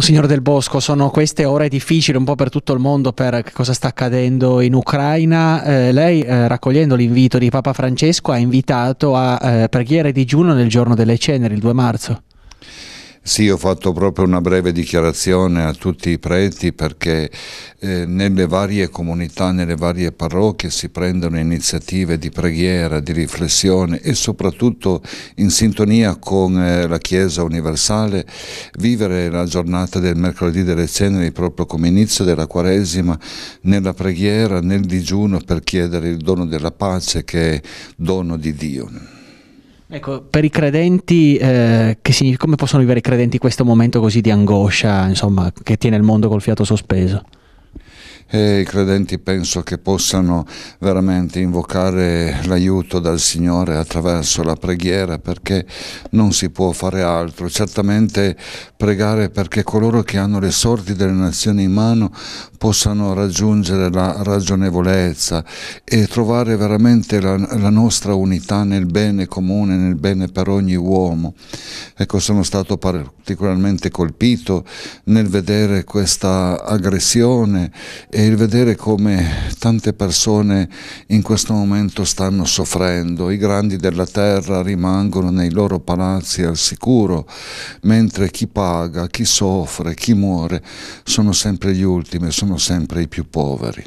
signore Del Bosco, sono queste ore difficili un po' per tutto il mondo per cosa sta accadendo in Ucraina. Eh, lei, eh, raccogliendo l'invito di Papa Francesco, ha invitato a eh, preghiera e digiuno nel giorno delle ceneri, il 2 marzo. Sì, ho fatto proprio una breve dichiarazione a tutti i preti perché eh, nelle varie comunità, nelle varie parrocchie si prendono iniziative di preghiera, di riflessione e soprattutto in sintonia con eh, la Chiesa universale vivere la giornata del mercoledì delle ceneri proprio come inizio della Quaresima nella preghiera, nel digiuno per chiedere il dono della pace che è dono di Dio. Ecco, per i credenti, eh, come possono vivere i credenti questo momento così di angoscia, insomma, che tiene il mondo col fiato sospeso? e i credenti penso che possano veramente invocare l'aiuto dal Signore attraverso la preghiera perché non si può fare altro. Certamente pregare perché coloro che hanno le sorti delle nazioni in mano possano raggiungere la ragionevolezza e trovare veramente la, la nostra unità nel bene comune, nel bene per ogni uomo. Ecco, sono stato particolarmente colpito nel vedere questa aggressione e il vedere come tante persone in questo momento stanno soffrendo, i grandi della terra rimangono nei loro palazzi al sicuro, mentre chi paga, chi soffre, chi muore sono sempre gli ultimi, sono sempre i più poveri.